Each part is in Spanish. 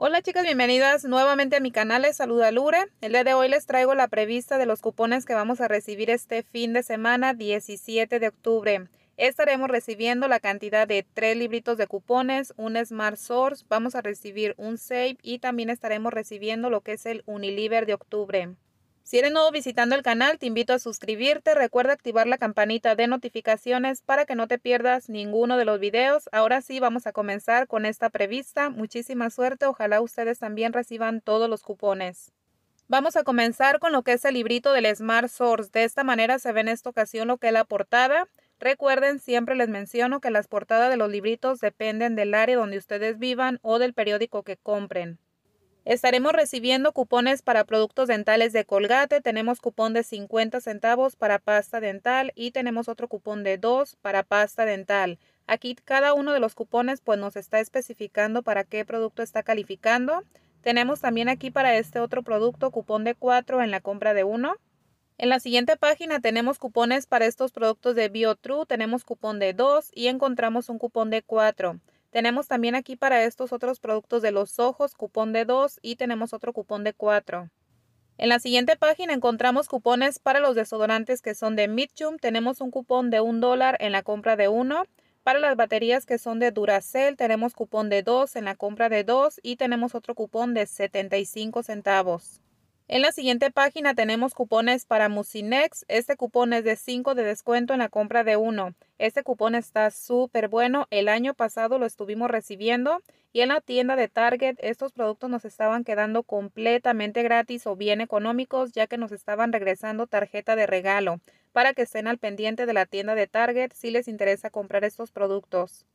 Hola chicas, bienvenidas nuevamente a mi canal, les saluda Lure. El día de hoy les traigo la prevista de los cupones que vamos a recibir este fin de semana 17 de octubre. Estaremos recibiendo la cantidad de tres libritos de cupones, un Smart Source, vamos a recibir un Save y también estaremos recibiendo lo que es el Unilever de octubre. Si eres nuevo visitando el canal, te invito a suscribirte. Recuerda activar la campanita de notificaciones para que no te pierdas ninguno de los videos. Ahora sí, vamos a comenzar con esta prevista. Muchísima suerte. Ojalá ustedes también reciban todos los cupones. Vamos a comenzar con lo que es el librito del Smart Source. De esta manera se ve en esta ocasión lo que es la portada. Recuerden, siempre les menciono que las portadas de los libritos dependen del área donde ustedes vivan o del periódico que compren. Estaremos recibiendo cupones para productos dentales de Colgate, tenemos cupón de 50 centavos para pasta dental y tenemos otro cupón de 2 para pasta dental. Aquí cada uno de los cupones pues nos está especificando para qué producto está calificando. Tenemos también aquí para este otro producto cupón de 4 en la compra de 1. En la siguiente página tenemos cupones para estos productos de BioTrue, tenemos cupón de 2 y encontramos un cupón de 4. Tenemos también aquí para estos otros productos de los ojos, cupón de 2 y tenemos otro cupón de 4. En la siguiente página encontramos cupones para los desodorantes que son de Mitchum. Tenemos un cupón de 1 dólar en la compra de 1. Para las baterías que son de Duracell tenemos cupón de 2 en la compra de 2 y tenemos otro cupón de 75 centavos. En la siguiente página tenemos cupones para Musinex. Este cupón es de 5 de descuento en la compra de 1. Este cupón está súper bueno. El año pasado lo estuvimos recibiendo y en la tienda de Target estos productos nos estaban quedando completamente gratis o bien económicos ya que nos estaban regresando tarjeta de regalo. Para que estén al pendiente de la tienda de Target si les interesa comprar estos productos.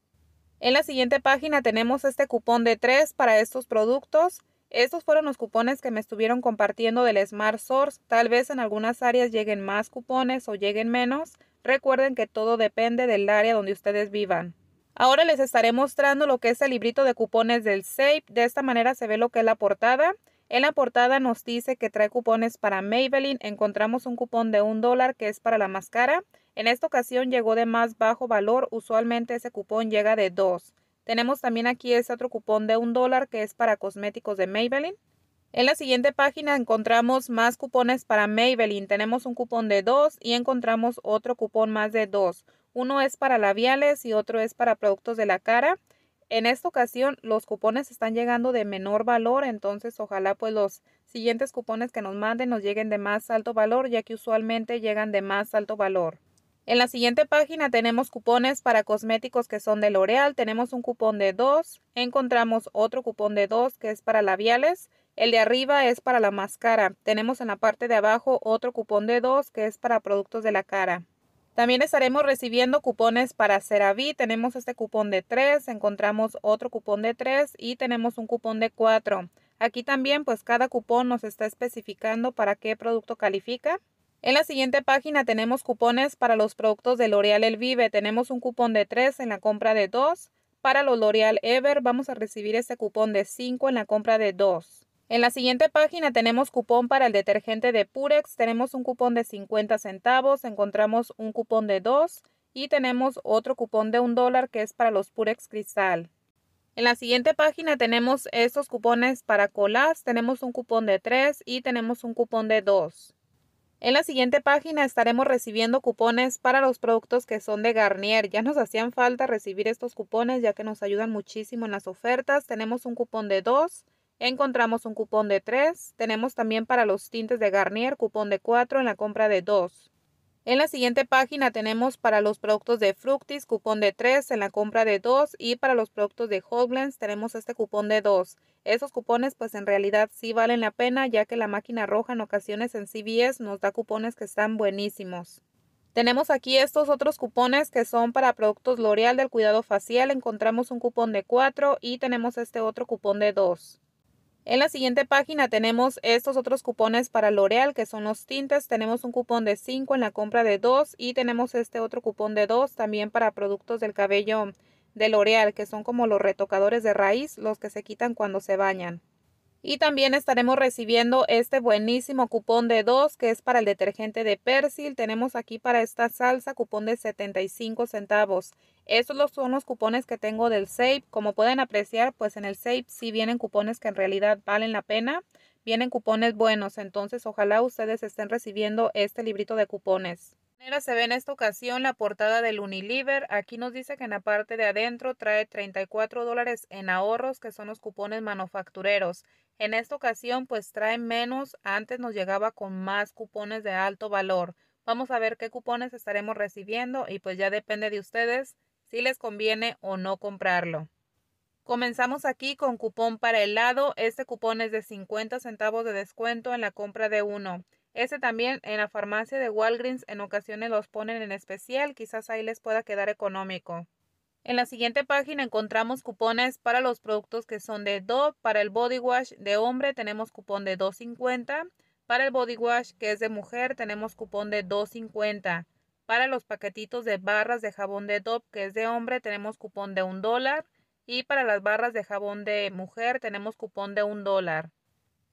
En la siguiente página tenemos este cupón de 3 para estos productos. Estos fueron los cupones que me estuvieron compartiendo del Smart Source. Tal vez en algunas áreas lleguen más cupones o lleguen menos, Recuerden que todo depende del área donde ustedes vivan. Ahora les estaré mostrando lo que es el librito de cupones del safe De esta manera se ve lo que es la portada. En la portada nos dice que trae cupones para Maybelline. Encontramos un cupón de un dólar que es para la máscara. En esta ocasión llegó de más bajo valor. Usualmente ese cupón llega de dos. Tenemos también aquí ese otro cupón de un dólar que es para cosméticos de Maybelline. En la siguiente página encontramos más cupones para Maybelline. Tenemos un cupón de 2 y encontramos otro cupón más de 2. Uno es para labiales y otro es para productos de la cara. En esta ocasión los cupones están llegando de menor valor, entonces ojalá pues los siguientes cupones que nos manden nos lleguen de más alto valor, ya que usualmente llegan de más alto valor. En la siguiente página tenemos cupones para cosméticos que son de L'Oreal, tenemos un cupón de 2, encontramos otro cupón de 2 que es para labiales el de arriba es para la máscara. Tenemos en la parte de abajo otro cupón de 2 que es para productos de la cara. También estaremos recibiendo cupones para CeraVe. Tenemos este cupón de 3, encontramos otro cupón de 3 y tenemos un cupón de 4. Aquí también pues cada cupón nos está especificando para qué producto califica. En la siguiente página tenemos cupones para los productos de L'Oreal El Vive. Tenemos un cupón de 3 en la compra de 2. Para los L'Oreal Ever vamos a recibir este cupón de 5 en la compra de 2. En la siguiente página tenemos cupón para el detergente de Purex, tenemos un cupón de 50 centavos, encontramos un cupón de 2 y tenemos otro cupón de 1 dólar que es para los Purex Cristal. En la siguiente página tenemos estos cupones para colas, tenemos un cupón de 3 y tenemos un cupón de 2. En la siguiente página estaremos recibiendo cupones para los productos que son de Garnier. Ya nos hacían falta recibir estos cupones ya que nos ayudan muchísimo en las ofertas. Tenemos un cupón de 2 encontramos un cupón de 3. Tenemos también para los tintes de Garnier cupón de 4 en la compra de 2. En la siguiente página tenemos para los productos de Fructis cupón de 3 en la compra de 2 y para los productos de Holblens tenemos este cupón de 2. Esos cupones pues en realidad sí valen la pena ya que la máquina roja en ocasiones en CVS nos da cupones que están buenísimos. Tenemos aquí estos otros cupones que son para productos L'Oreal del cuidado facial. Encontramos un cupón de 4 y tenemos este otro cupón de 2. En la siguiente página tenemos estos otros cupones para L'Oreal, que son los tintes. Tenemos un cupón de 5 en la compra de 2 y tenemos este otro cupón de 2 también para productos del cabello de L'Oreal, que son como los retocadores de raíz, los que se quitan cuando se bañan. Y también estaremos recibiendo este buenísimo cupón de 2 que es para el detergente de persil. Tenemos aquí para esta salsa cupón de 75 centavos. Estos son los cupones que tengo del SAPE. Como pueden apreciar, pues en el SAPE sí vienen cupones que en realidad valen la pena. Vienen cupones buenos, entonces ojalá ustedes estén recibiendo este librito de cupones se ve en esta ocasión la portada del Unilever. Aquí nos dice que en la parte de adentro trae 34 dólares en ahorros, que son los cupones manufactureros. En esta ocasión pues trae menos, antes nos llegaba con más cupones de alto valor. Vamos a ver qué cupones estaremos recibiendo y pues ya depende de ustedes si les conviene o no comprarlo. Comenzamos aquí con cupón para helado. Este cupón es de 50 centavos de descuento en la compra de uno. Ese también en la farmacia de Walgreens en ocasiones los ponen en especial, quizás ahí les pueda quedar económico. En la siguiente página encontramos cupones para los productos que son de Dove, para el body wash de hombre tenemos cupón de 2.50, para el body wash que es de mujer tenemos cupón de 2.50, para los paquetitos de barras de jabón de Dove que es de hombre tenemos cupón de un dólar y para las barras de jabón de mujer tenemos cupón de un dólar.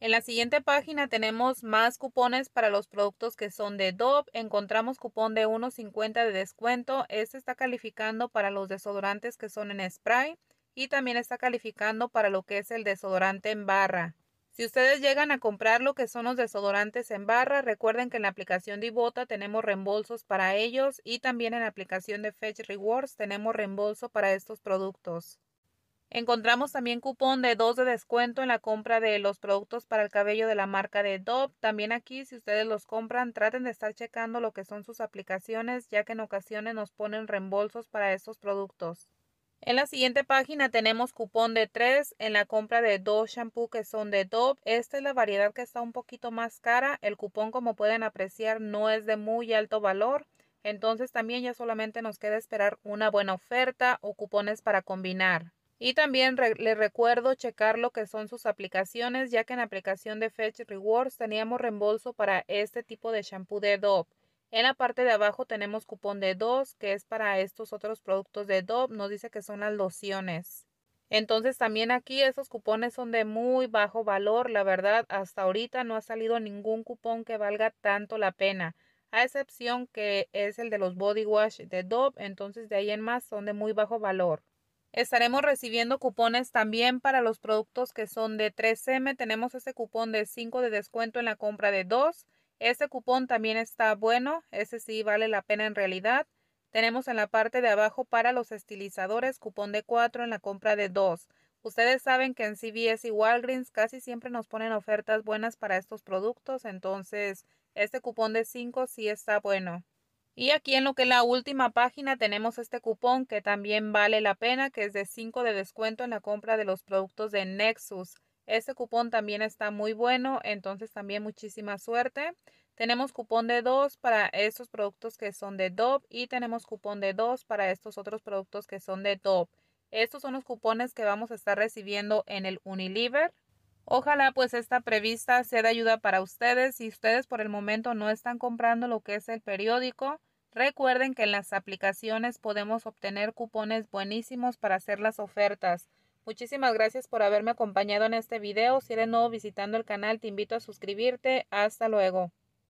En la siguiente página tenemos más cupones para los productos que son de Dove. Encontramos cupón de 1.50 de descuento. Este está calificando para los desodorantes que son en spray y también está calificando para lo que es el desodorante en barra. Si ustedes llegan a comprar lo que son los desodorantes en barra, recuerden que en la aplicación de Ibota tenemos reembolsos para ellos y también en la aplicación de Fetch Rewards tenemos reembolso para estos productos. Encontramos también cupón de 2 de descuento en la compra de los productos para el cabello de la marca de Dove. También aquí, si ustedes los compran, traten de estar checando lo que son sus aplicaciones, ya que en ocasiones nos ponen reembolsos para estos productos. En la siguiente página tenemos cupón de 3 en la compra de dos shampoo que son de Dove. Esta es la variedad que está un poquito más cara. El cupón, como pueden apreciar, no es de muy alto valor. Entonces también ya solamente nos queda esperar una buena oferta o cupones para combinar. Y también les recuerdo checar lo que son sus aplicaciones, ya que en la aplicación de Fetch Rewards teníamos reembolso para este tipo de shampoo de Dove. En la parte de abajo tenemos cupón de 2, que es para estos otros productos de Dove. Nos dice que son las lociones. Entonces también aquí esos cupones son de muy bajo valor. La verdad, hasta ahorita no ha salido ningún cupón que valga tanto la pena. A excepción que es el de los body wash de Dove. Entonces de ahí en más son de muy bajo valor. Estaremos recibiendo cupones también para los productos que son de 3M. Tenemos ese cupón de 5 de descuento en la compra de 2. Este cupón también está bueno, ese sí vale la pena en realidad. Tenemos en la parte de abajo para los estilizadores cupón de 4 en la compra de 2. Ustedes saben que en CVS y Walgreens casi siempre nos ponen ofertas buenas para estos productos, entonces este cupón de 5 sí está bueno. Y aquí en lo que es la última página tenemos este cupón que también vale la pena, que es de 5 de descuento en la compra de los productos de Nexus. Este cupón también está muy bueno, entonces también muchísima suerte. Tenemos cupón de 2 para estos productos que son de Dove y tenemos cupón de 2 para estos otros productos que son de DOP. Estos son los cupones que vamos a estar recibiendo en el Unilever. Ojalá pues esta prevista sea de ayuda para ustedes. Si ustedes por el momento no están comprando lo que es el periódico, recuerden que en las aplicaciones podemos obtener cupones buenísimos para hacer las ofertas. Muchísimas gracias por haberme acompañado en este video. Si eres nuevo visitando el canal, te invito a suscribirte. Hasta luego.